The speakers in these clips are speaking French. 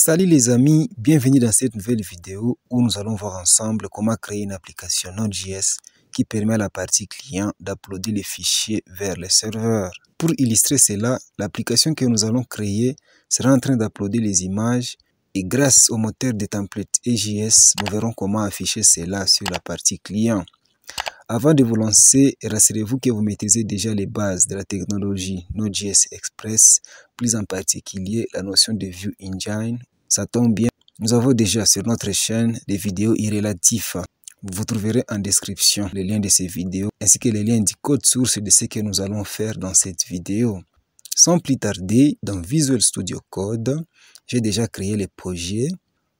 Salut les amis, bienvenue dans cette nouvelle vidéo où nous allons voir ensemble comment créer une application Node.js qui permet à la partie client d'uploader les fichiers vers le serveur. Pour illustrer cela, l'application que nous allons créer sera en train d'uploader les images et grâce au moteur de template EJS, nous verrons comment afficher cela sur la partie client. Avant de vous lancer, rassurez-vous que vous maîtrisez déjà les bases de la technologie Node.js Express, plus en particulier la notion de View Engine. Ça tombe bien, nous avons déjà sur notre chaîne des vidéos irrélatives. Vous trouverez en description les liens de ces vidéos ainsi que les liens du code source de ce que nous allons faire dans cette vidéo. Sans plus tarder, dans Visual Studio Code, j'ai déjà créé les projets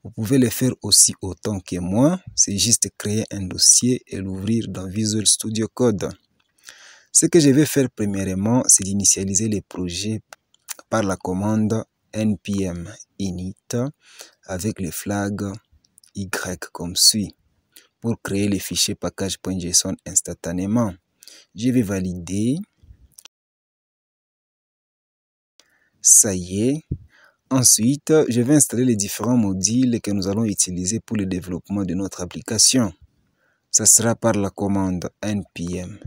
vous pouvez le faire aussi autant que moi. C'est juste créer un dossier et l'ouvrir dans Visual Studio Code. Ce que je vais faire premièrement, c'est d'initialiser les projets par la commande npm init avec le flag y comme suit pour créer les fichiers package.json instantanément. Je vais valider. Ça y est, Ensuite, je vais installer les différents modules que nous allons utiliser pour le développement de notre application. Ce sera par la commande npm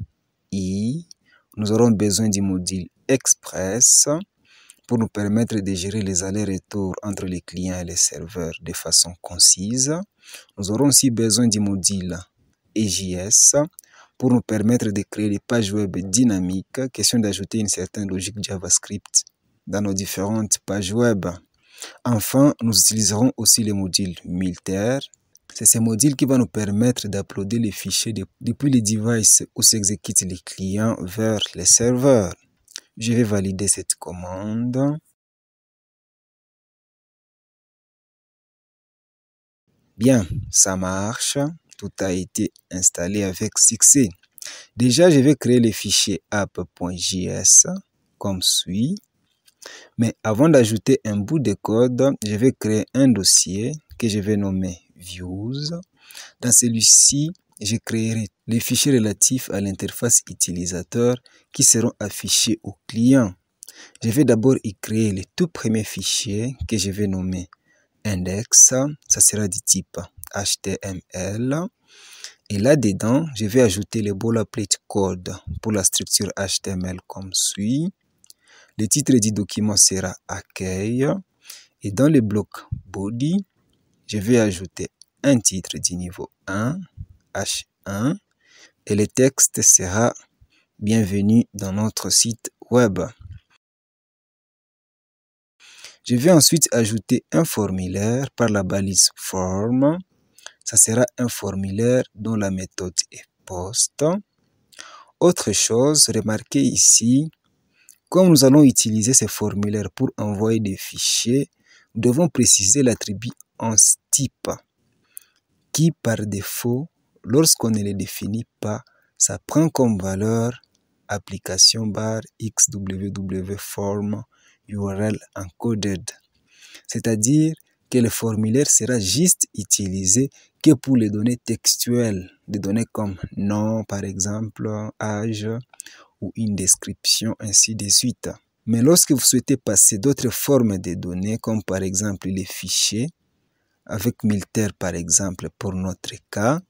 i. Nous aurons besoin du module express pour nous permettre de gérer les allers-retours entre les clients et les serveurs de façon concise. Nous aurons aussi besoin du module EJS pour nous permettre de créer des pages web dynamiques, question d'ajouter une certaine logique JavaScript dans nos différentes pages web. Enfin, nous utiliserons aussi le module Milter. C'est ce module qui va nous permettre d'uploader les fichiers depuis les devices où s'exécutent les clients vers les serveurs. Je vais valider cette commande. Bien, ça marche. Tout a été installé avec succès. Déjà, je vais créer les fichiers app.js comme suit. Mais avant d'ajouter un bout de code, je vais créer un dossier que je vais nommer Views. Dans celui-ci, je créerai les fichiers relatifs à l'interface utilisateur qui seront affichés au client. Je vais d'abord y créer le tout premier fichier que je vais nommer index. Ça sera du type HTML. Et là-dedans, je vais ajouter le boilerplate code pour la structure HTML comme suit. Le titre du document sera Accueil et dans le bloc Body, je vais ajouter un titre du niveau 1, H1 et le texte sera Bienvenue dans notre site web. Je vais ensuite ajouter un formulaire par la balise Form. Ça sera un formulaire dont la méthode est POST. Autre chose, remarquez ici comme nous allons utiliser ces formulaires pour envoyer des fichiers, nous devons préciser l'attribut en type qui par défaut, lorsqu'on ne le définit pas, ça prend comme valeur application bar xww URL encoded. C'est-à-dire que le formulaire sera juste utilisé que pour les données textuelles, des données comme nom par exemple, âge, ou une description, ainsi de suite. Mais lorsque vous souhaitez passer d'autres formes de données, comme par exemple les fichiers, avec Milter par exemple pour notre cas,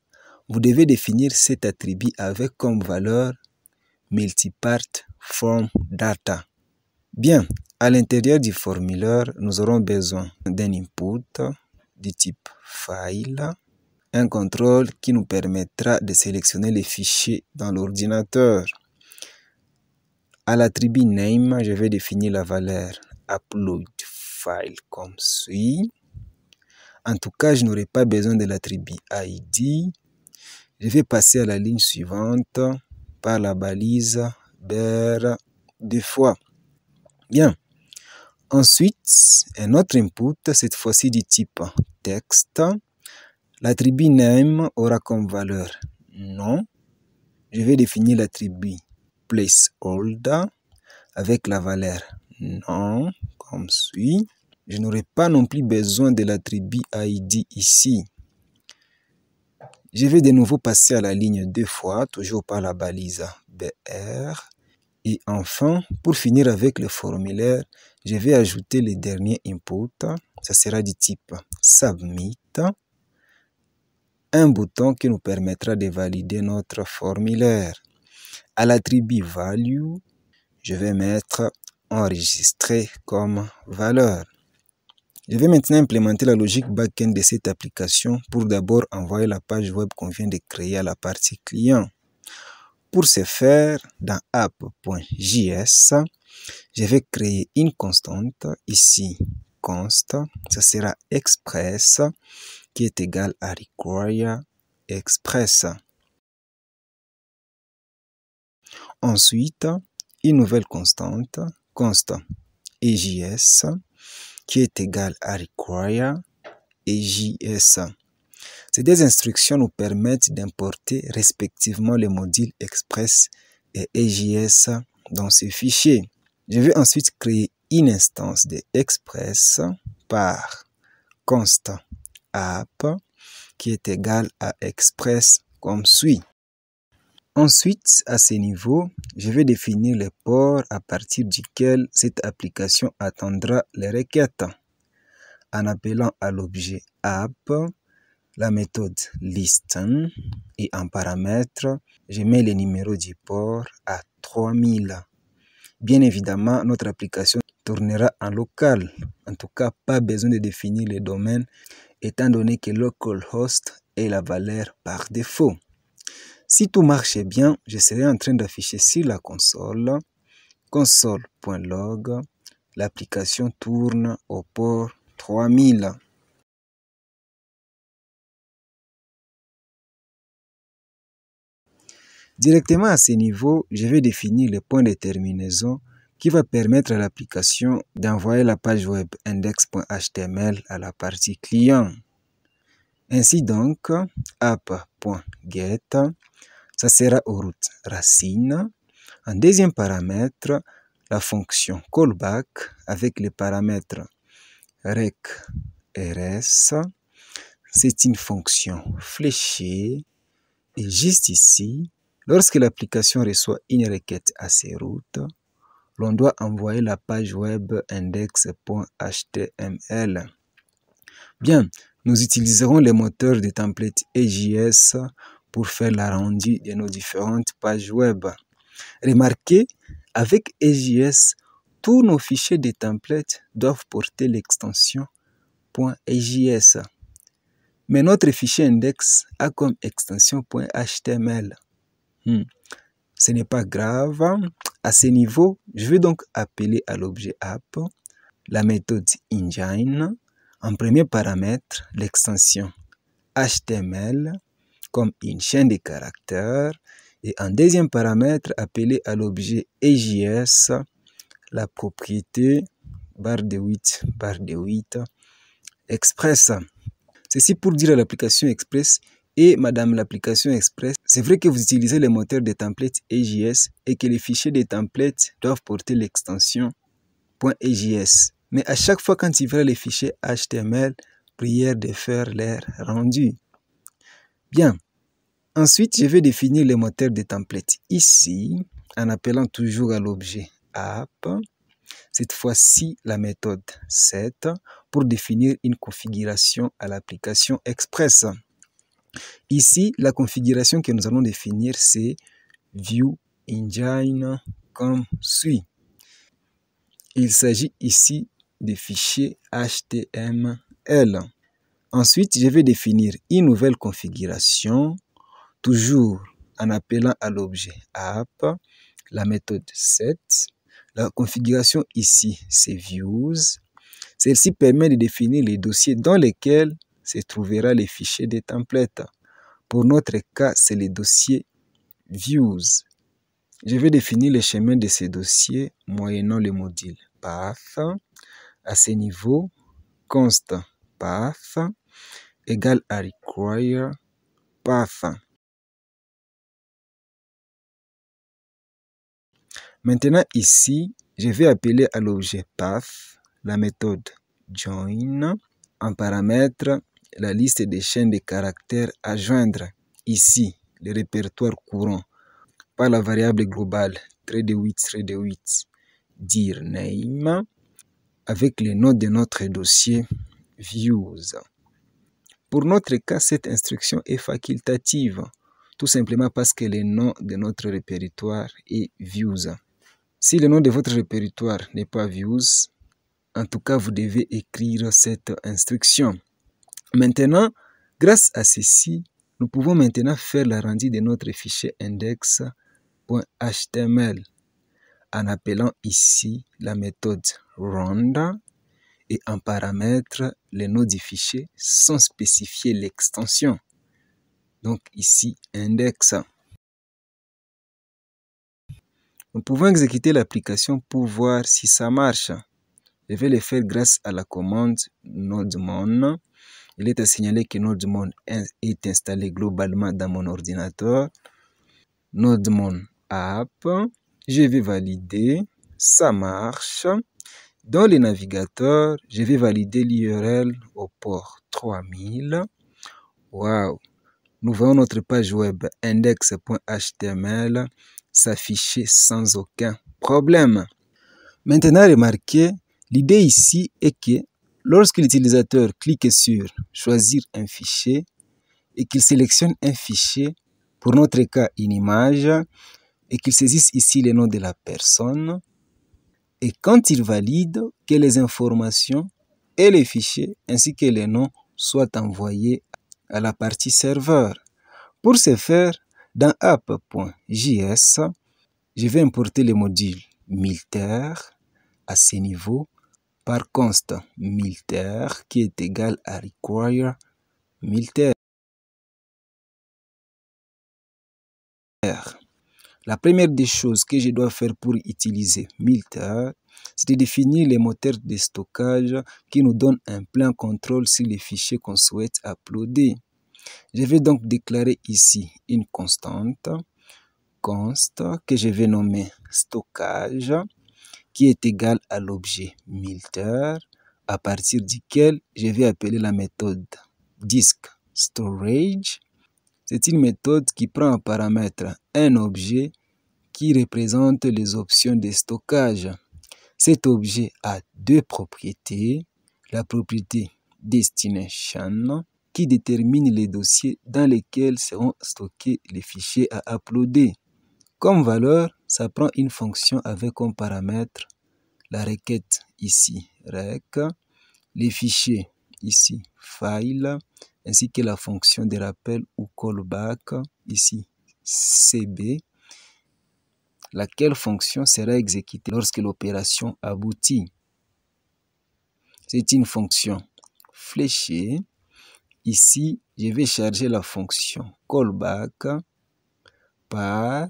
vous devez définir cet attribut avec comme valeur multipart form data. Bien, à l'intérieur du formulaire, nous aurons besoin d'un input du type file, un contrôle qui nous permettra de sélectionner les fichiers dans l'ordinateur. À la tribu name, je vais définir la valeur upload file comme suit. En tout cas, je n'aurai pas besoin de la ID. Je vais passer à la ligne suivante par la balise ber deux fois. Bien. Ensuite, un autre input, cette fois-ci du type texte. L'attribut name aura comme valeur nom. Je vais définir l'attribut placeholder avec la valeur non comme suit. Je n'aurai pas non plus besoin de l'attribut ID ici. Je vais de nouveau passer à la ligne deux fois, toujours par la balise BR. Et enfin, pour finir avec le formulaire, je vais ajouter le dernier input. Ça sera du type Submit. Un bouton qui nous permettra de valider notre formulaire. À l'attribut value, je vais mettre enregistrer comme valeur. Je vais maintenant implémenter la logique backend de cette application pour d'abord envoyer la page web qu'on vient de créer à la partie client. Pour ce faire, dans app.js, je vais créer une constante ici const, ça sera express qui est égal à require express. ensuite une nouvelle constante, constant, ejs, qui est égale à require ejs. Ces deux instructions nous permettent d'importer respectivement les modules Express et EJS dans ce fichier. Je vais ensuite créer une instance de Express par const app qui est égale à Express comme suit. Ensuite, à ce niveau, je vais définir le port à partir duquel cette application attendra les requêtes en appelant à l'objet app la méthode listen et en paramètre, je mets le numéro du port à 3000. Bien évidemment, notre application tournera en local. En tout cas, pas besoin de définir le domaine étant donné que localhost est la valeur par défaut. Si tout marchait bien, je serais en train d'afficher sur la console console.log. L'application tourne au port 3000. Directement à ce niveau, je vais définir le point de terminaison qui va permettre à l'application d'envoyer la page web index.html à la partie client. Ainsi donc, app.get, ça sera routes racine. Un deuxième paramètre, la fonction callback avec les paramètres rec rs. C'est une fonction fléchée. Et juste ici, lorsque l'application reçoit une requête à ses routes, l'on doit envoyer la page web index.html. Bien, nous utiliserons les moteurs de template EJS pour faire l'arrondi de nos différentes pages web. Remarquez, avec EJS, tous nos fichiers de template doivent porter l'extension .ejs. Mais notre fichier index a comme extension .html. Hmm. Ce n'est pas grave. À ce niveau, je vais donc appeler à l'objet app la méthode engine en premier paramètre, l'extension HTML comme une chaîne de caractères. Et en deuxième paramètre appelé à l'objet EJS, la propriété barre de 8, barre de 8, Express. Ceci pour dire à l'application Express et Madame l'application Express, c'est vrai que vous utilisez le moteur de templates EJS et que les fichiers des templates doivent porter l'extension .EJS. Mais à chaque fois quand tu les fichiers HTML, prière de faire leur rendu. Bien. Ensuite, je vais définir les moteurs de template ici en appelant toujours à l'objet app. Cette fois-ci, la méthode set pour définir une configuration à l'application Express. Ici, la configuration que nous allons définir, c'est View Engine comme suit. Il s'agit ici des fichiers HTML. Ensuite, je vais définir une nouvelle configuration, toujours en appelant à l'objet app, la méthode set. La configuration ici, c'est views. Celle-ci permet de définir les dossiers dans lesquels se trouvera les fichiers des templates. Pour notre cas, c'est les dossiers views. Je vais définir le chemin de ces dossiers moyennant le module path à ce niveau const path égale à require path. Maintenant ici, je vais appeler à l'objet path la méthode join en paramètre la liste des chaînes de caractères à joindre. Ici, le répertoire courant par la variable globale 3 d 8 3 8 dire name avec le nom de notre dossier Views. Pour notre cas, cette instruction est facultative, tout simplement parce que le nom de notre répertoire est Views. Si le nom de votre répertoire n'est pas Views, en tout cas, vous devez écrire cette instruction. Maintenant, grâce à ceci, nous pouvons maintenant faire la rendue de notre fichier index.html en appelant ici la méthode Ronda et en paramètre les nom du fichier sans spécifier l'extension. Donc ici index. Nous pouvons exécuter l'application pour voir si ça marche. Je vais le faire grâce à la commande nodemon. Il est à signaler que nodemon est installé globalement dans mon ordinateur. nodemon app je vais valider, ça marche. Dans le navigateur, je vais valider l'URL au port 3000. Wow! Nous voyons notre page web index.html s'afficher sans aucun problème. Maintenant, remarquez, l'idée ici est que lorsque l'utilisateur clique sur Choisir un fichier et qu'il sélectionne un fichier, pour notre cas une image, et qu'il saisisse ici le nom de la personne. Et quand il valide, que les informations et les fichiers ainsi que les noms soient envoyés à la partie serveur. Pour ce faire, dans app.js, je vais importer le module militaire à ce niveau par const militaire qui est égal à require militaire. La première des choses que je dois faire pour utiliser Milter » c'est de définir les moteurs de stockage qui nous donnent un plein contrôle sur les fichiers qu'on souhaite uploader. Je vais donc déclarer ici une constante, const, que je vais nommer stockage, qui est égal à l'objet Milter, à partir duquel je vais appeler la méthode disk storage c'est une méthode qui prend en paramètre un objet qui représente les options de stockage. Cet objet a deux propriétés. La propriété destination qui détermine les dossiers dans lesquels seront stockés les fichiers à uploader. Comme valeur, ça prend une fonction avec comme paramètre la requête ici rec, les fichiers ici File, ainsi que la fonction de rappel ou callback ici CB, laquelle fonction sera exécutée lorsque l'opération aboutit. C'est une fonction fléchée. Ici, je vais charger la fonction callback par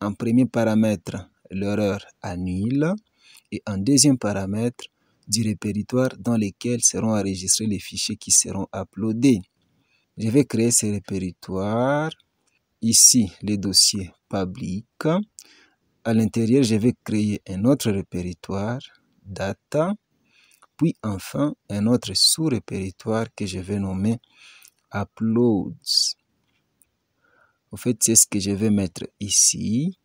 un premier paramètre, l'erreur annule, et en deuxième paramètre, du répertoire dans lequel seront enregistrés les fichiers qui seront uploadés. Je vais créer ce répertoire. Ici, les dossiers public. À l'intérieur, je vais créer un autre répertoire, data. Puis enfin, un autre sous-répertoire que je vais nommer uploads. En fait, c'est ce que je vais mettre ici.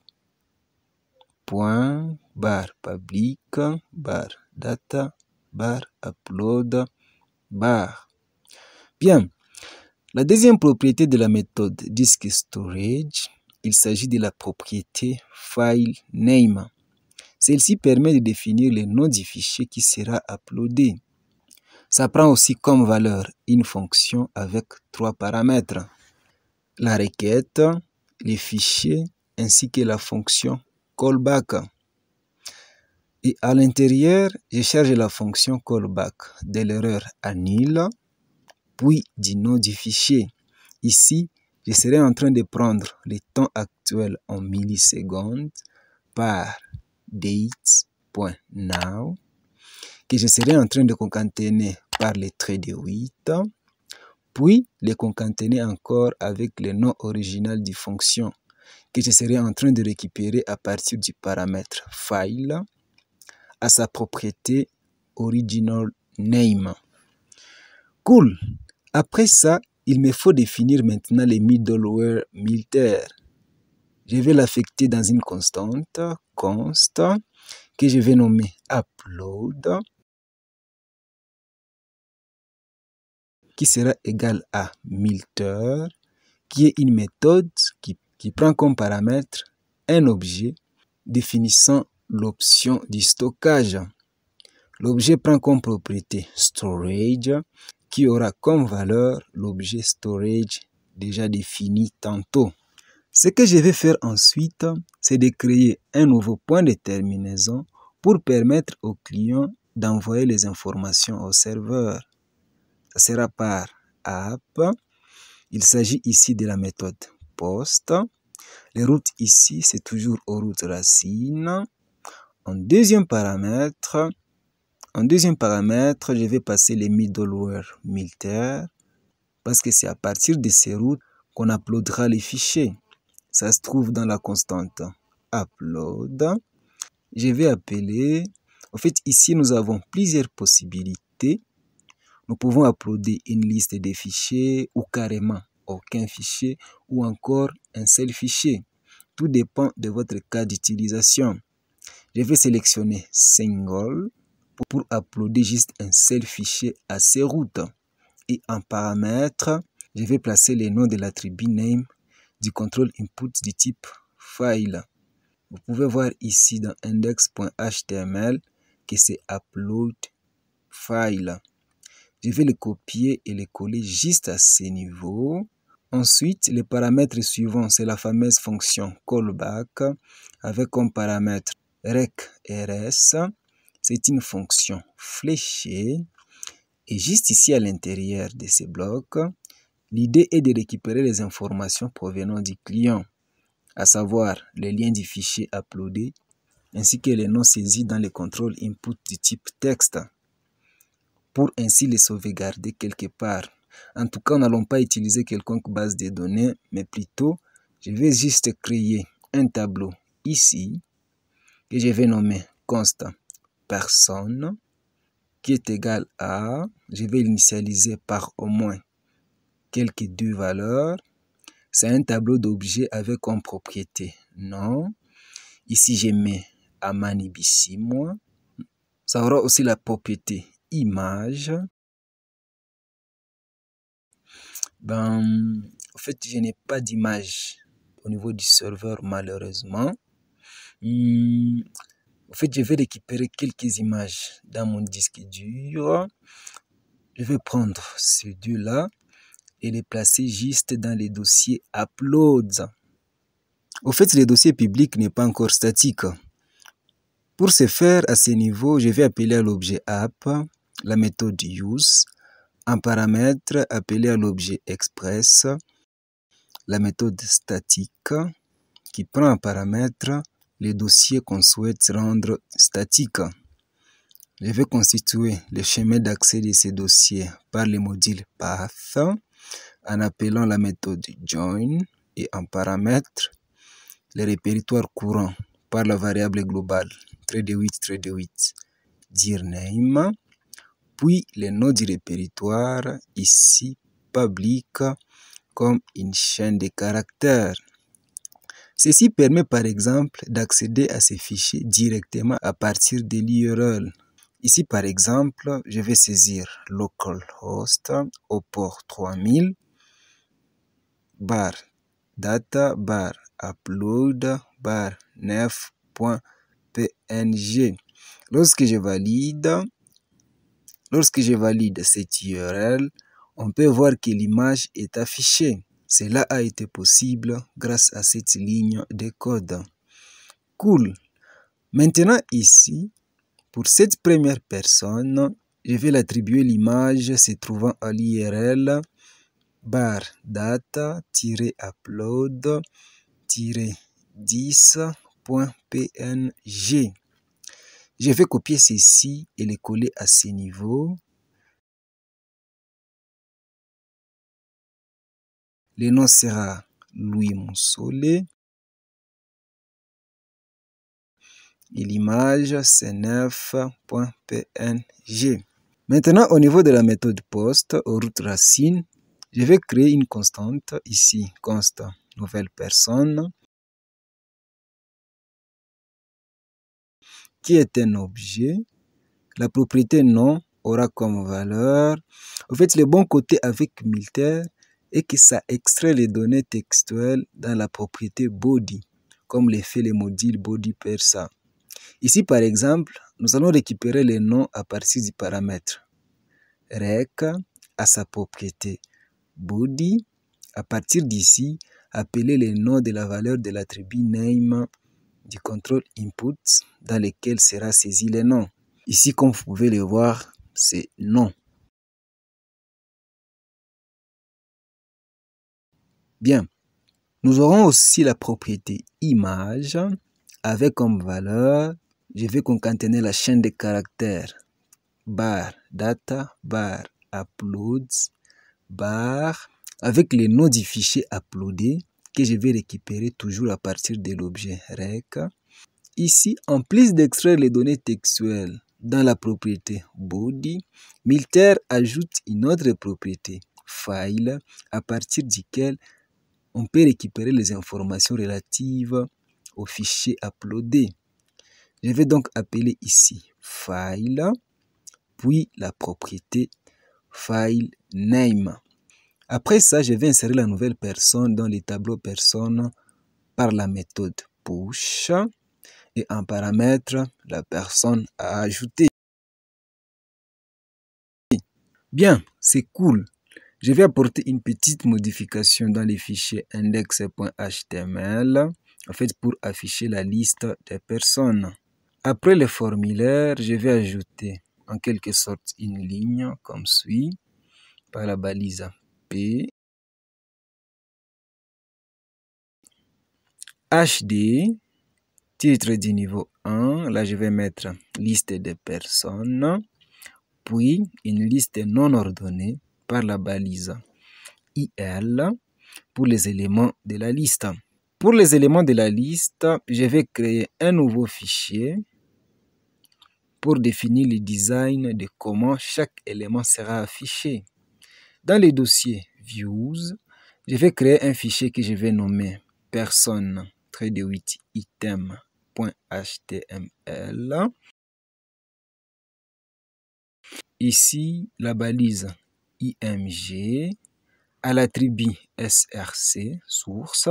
Point, barre public, barre data bar upload bar. Bien. La deuxième propriété de la méthode disk storage, il s'agit de la propriété file name. Celle-ci permet de définir le nom du fichier qui sera uploadé. Ça prend aussi comme valeur une fonction avec trois paramètres. La requête, les fichiers ainsi que la fonction callback. Et à l'intérieur, je charge la fonction callback de l'erreur annule, puis du nom du fichier. Ici, je serai en train de prendre le temps actuel en millisecondes par date.now que je serai en train de concaténer par les traits de 8, puis les concaténer encore avec le nom original du fonction que je serai en train de récupérer à partir du paramètre file sa propriété original name. Cool. Après ça, il me faut définir maintenant les middleware militaire Je vais l'affecter dans une constante, const, que je vais nommer upload, qui sera égal à milter, qui est une méthode qui, qui prend comme paramètre un objet définissant l'option du stockage. L'objet prend comme propriété storage qui aura comme valeur l'objet storage déjà défini tantôt. Ce que je vais faire ensuite, c'est de créer un nouveau point de terminaison pour permettre au client d'envoyer les informations au serveur. Ça sera par app. Il s'agit ici de la méthode post. Les routes ici, c'est toujours aux routes racines. En deuxième paramètre, deuxième paramètre, je vais passer les middleware militaires parce que c'est à partir de ces routes qu'on uploadera les fichiers. Ça se trouve dans la constante upload. Je vais appeler. En fait, ici, nous avons plusieurs possibilités. Nous pouvons uploader une liste de fichiers ou carrément aucun fichier ou encore un seul fichier. Tout dépend de votre cas d'utilisation. Je vais sélectionner Single pour uploader juste un seul fichier à ces routes. Et en paramètres, je vais placer le nom de l'attribut name du contrôle input du type file. Vous pouvez voir ici dans index.html que c'est upload file. Je vais le copier et le coller juste à ces niveaux. Ensuite, les paramètres suivant, c'est la fameuse fonction callback avec comme paramètre rec.rs, c'est une fonction fléchée. Et juste ici à l'intérieur de ce bloc, l'idée est de récupérer les informations provenant du client, à savoir les liens du fichier uploadé ainsi que les noms saisis dans les contrôles input du type texte pour ainsi les sauvegarder quelque part. En tout cas, n'allons pas utiliser quelconque base de données, mais plutôt, je vais juste créer un tableau ici je vais nommer constant personne qui est égal à, je vais l'initialiser par au moins quelques deux valeurs. C'est un tableau d'objets avec comme propriété nom. Ici, je mets Amanibissi, moi. Ça aura aussi la propriété image. Ben, en fait, je n'ai pas d'image au niveau du serveur, malheureusement. Hum, en fait, je vais récupérer quelques images dans mon disque dur. Je vais prendre ces deux-là et les placer juste dans les dossiers Uploads. Au fait, le dossier public n'est pas encore statique. Pour ce faire, à ce niveau, je vais appeler à l'objet App la méthode Use, un paramètre appelé à l'objet Express, la méthode statique qui prend un paramètre les dossiers qu'on souhaite rendre statiques. Je vais constituer le chemin d'accès de ces dossiers par le module Path en appelant la méthode Join et en paramètre le répertoire courant par la variable globale 3 d 8 d 8 dirname puis les nom du répertoire ici public comme une chaîne de caractères Ceci permet par exemple d'accéder à ces fichiers directement à partir de l'URL. Ici par exemple, je vais saisir localhost au port 3000 bar data bar upload bar nef.png. Lorsque je valide, lorsque je valide cette URL, on peut voir que l'image est affichée. Cela a été possible grâce à cette ligne de code. Cool. Maintenant ici, pour cette première personne, je vais l'attribuer l'image se trouvant à l'IRL bar data-upload 10.png. Je vais copier ceci et le coller à ce niveau. Le nom sera Louis Monsolet. Et l'image, c9.png. Maintenant, au niveau de la méthode post, au route racine, je vais créer une constante ici, const nouvelle personne, qui est un objet. La propriété nom aura comme valeur. En fait, le bon côté avec militaire, et que ça extrait les données textuelles dans la propriété body, comme le fait le module body persa. Ici, par exemple, nous allons récupérer les noms à partir du paramètre. Rec à sa propriété body. À partir d'ici, appeler les noms de la valeur de l'attribut name du contrôle input dans lequel sera saisi les noms. Ici, comme vous pouvez le voir, c'est nom. Bien. Nous aurons aussi la propriété image avec comme valeur, je vais concaténer la chaîne de caractères bar data, bar uploads, bar avec les noms du fichier uploadé que je vais récupérer toujours à partir de l'objet rec. Ici, en plus d'extraire les données textuelles dans la propriété body, Milter ajoute une autre propriété file à partir duquel on peut récupérer les informations relatives au fichier uploadé. Je vais donc appeler ici File, puis la propriété File Name. Après ça, je vais insérer la nouvelle personne dans le tableau personne par la méthode push et en paramètre la personne à ajouter. Bien, c'est cool. Je vais apporter une petite modification dans les fichiers index.html en fait pour afficher la liste des personnes. Après le formulaire, je vais ajouter en quelque sorte une ligne comme suit par la balise P HD titre du niveau 1, là je vais mettre liste des personnes, puis une liste non ordonnée par la balise IL pour les éléments de la liste. Pour les éléments de la liste, je vais créer un nouveau fichier pour définir le design de comment chaque élément sera affiché. Dans le dossier Views, je vais créer un fichier que je vais nommer personne de 8 item.html. Ici, la balise IMG, à l'attribut SRC, source.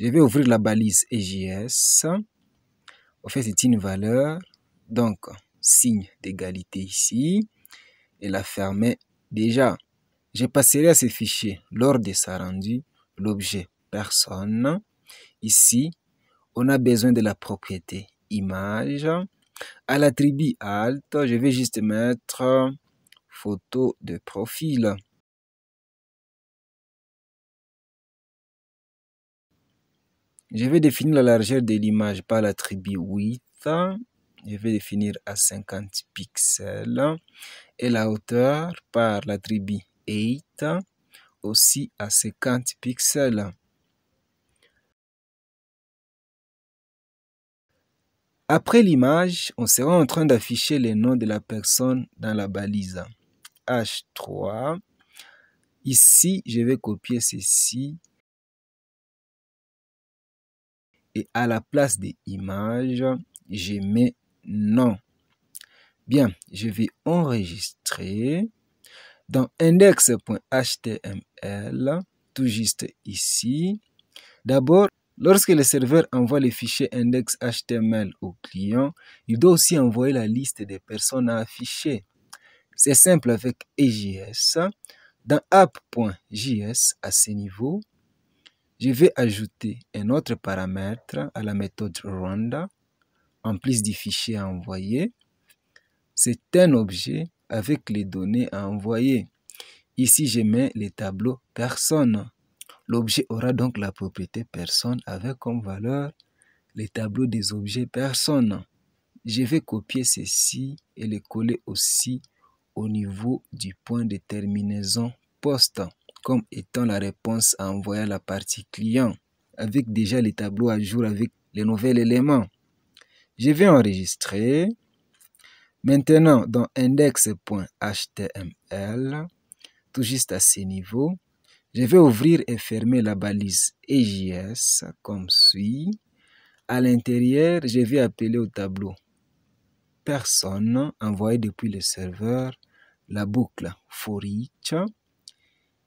Je vais ouvrir la balise EGS. En fait, c'est une valeur, donc signe d'égalité ici. Et la fermer déjà. Je passerai à ce fichier lors de sa rendue, l'objet personne. Ici, on a besoin de la propriété image. À l'attribut alt, je vais juste mettre photo de profil. Je vais définir la largeur de l'image par l'attribut width. Je vais définir à 50 pixels. Et la hauteur par l'attribut 8 aussi à 50 pixels. Après l'image, on sera en train d'afficher le nom de la personne dans la balise. H3. Ici, je vais copier ceci. Et à la place des images, je mets nom. Bien, je vais enregistrer dans index.html, tout juste ici. D'abord, lorsque le serveur envoie les fichiers index.html au client, il doit aussi envoyer la liste des personnes à afficher. C'est simple avec EJS. Dans app.js, à ce niveau, je vais ajouter un autre paramètre à la méthode Rwanda, en plus du fichier à envoyer. C'est un objet avec les données à envoyer. Ici, je mets les tableaux personne. L'objet aura donc la propriété personne avec comme valeur les tableaux des objets personne. Je vais copier ceci et le coller aussi au niveau du point de terminaison POST comme étant la réponse à envoyer à la partie client avec déjà le tableau à jour avec les nouvelles éléments. Je vais enregistrer. Maintenant, dans index.html, tout juste à ce niveau, je vais ouvrir et fermer la balise EJS comme suit. À l'intérieur, je vais appeler au tableau personne envoyé depuis le serveur la boucle each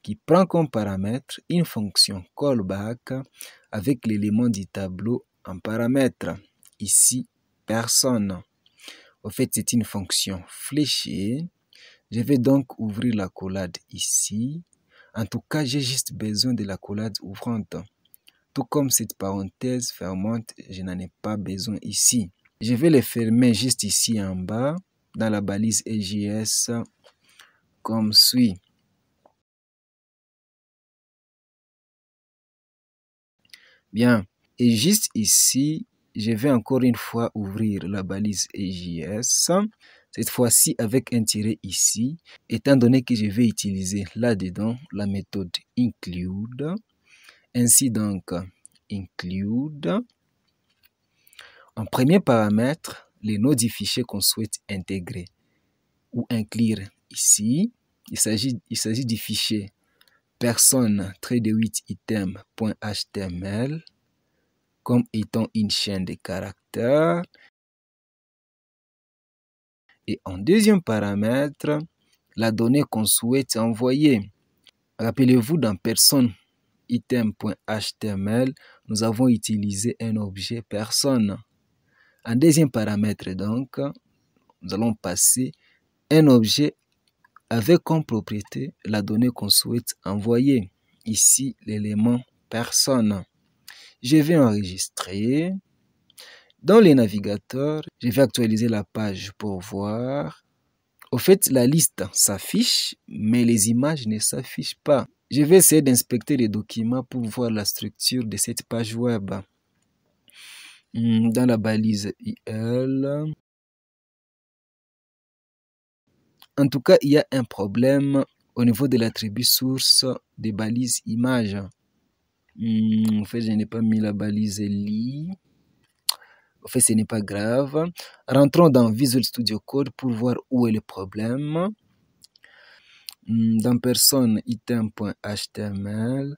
qui prend comme paramètre une fonction callback avec l'élément du tableau en paramètre, ici personne. Au fait, c'est une fonction fléchée. Je vais donc ouvrir la collade ici. En tout cas, j'ai juste besoin de la collade ouvrante. Tout comme cette parenthèse fermante, je n'en ai pas besoin ici. Je vais les fermer juste ici en bas, dans la balise EJS comme suit. Bien, et juste ici, je vais encore une fois ouvrir la balise EJS, cette fois-ci avec un tiret ici, étant donné que je vais utiliser là-dedans la méthode include. Ainsi donc, include. En premier paramètre, les noms du fichier qu'on souhaite intégrer ou inclure Ici, il s'agit du fichier personne de 8 item.html comme étant une chaîne de caractères. Et en deuxième paramètre, la donnée qu'on souhaite envoyer. Rappelez-vous, dans personne item.html, nous avons utilisé un objet personne. En deuxième paramètre, donc, nous allons passer un objet avec comme propriété la donnée qu'on souhaite envoyer. Ici, l'élément personne. Je vais enregistrer. Dans les navigateurs, je vais actualiser la page pour voir. Au fait, la liste s'affiche, mais les images ne s'affichent pas. Je vais essayer d'inspecter les documents pour voir la structure de cette page web. Hmm, dans la balise IL, En tout cas, il y a un problème au niveau de l'attribut source des balises images. Hmm, en fait, je n'ai pas mis la balise li. En fait, ce n'est pas grave. Rentrons dans Visual Studio Code pour voir où est le problème. Hmm, dans personne item.html.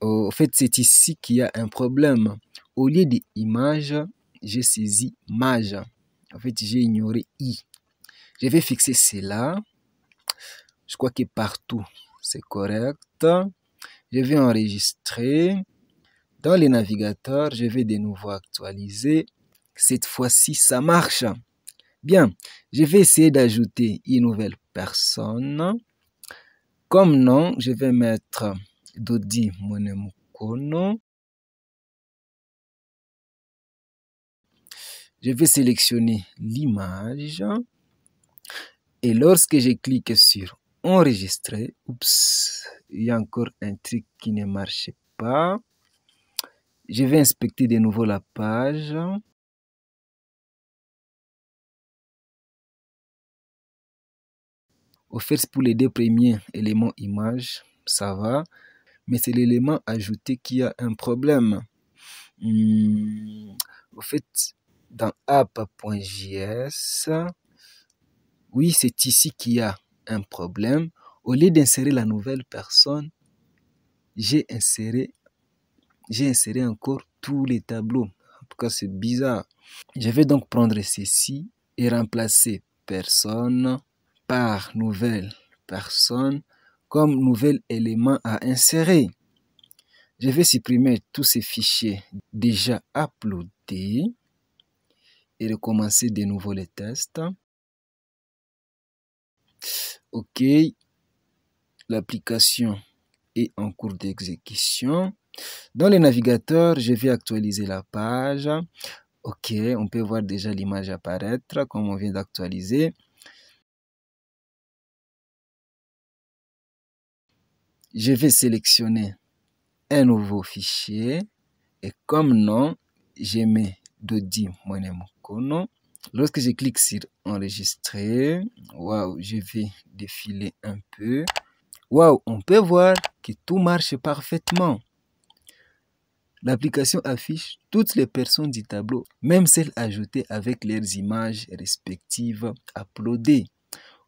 Oh, en fait, c'est ici qu'il y a un problème. Au lieu d'image, j'ai saisi image. En fait, j'ai ignoré i. Je vais fixer cela. Je crois que partout, c'est correct. Je vais enregistrer. Dans les navigateurs, je vais de nouveau actualiser. Cette fois-ci, ça marche. Bien, je vais essayer d'ajouter une nouvelle personne. Comme nom, je vais mettre Dodi Monemukono. Je vais sélectionner l'image. Et lorsque je clique sur enregistrer, oups, il y a encore un truc qui ne marche pas. Je vais inspecter de nouveau la page. fait pour les deux premiers éléments image, ça va. Mais c'est l'élément ajouté qui a un problème. Hmm, au fait, dans app.js, oui, c'est ici qu'il y a un problème, au lieu d'insérer la nouvelle personne, j'ai inséré, encore tous les tableaux. En tout cas, c'est bizarre. Je vais donc prendre ceci et remplacer personne par nouvelle personne comme nouvel élément à insérer. Je vais supprimer tous ces fichiers déjà uploadés et recommencer de nouveau les tests. OK. L'application est en cours d'exécution. Dans le navigateur, je vais actualiser la page. OK, on peut voir déjà l'image apparaître comme on vient d'actualiser. Je vais sélectionner un nouveau fichier et comme nom, je mets Dodi Monemokono. Lorsque je clique sur enregistrer, waouh, je vais défiler un peu. Waouh, on peut voir que tout marche parfaitement. L'application affiche toutes les personnes du tableau, même celles ajoutées avec leurs images respectives uploadées.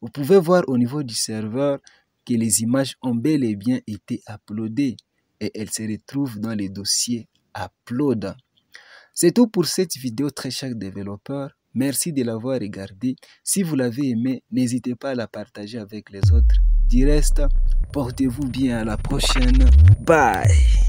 Vous pouvez voir au niveau du serveur que les images ont bel et bien été uploadées et elles se retrouvent dans les dossiers Upload. C'est tout pour cette vidéo très cher développeur. Merci de l'avoir regardé. Si vous l'avez aimé, n'hésitez pas à la partager avec les autres. Du reste, portez-vous bien à la prochaine. Bye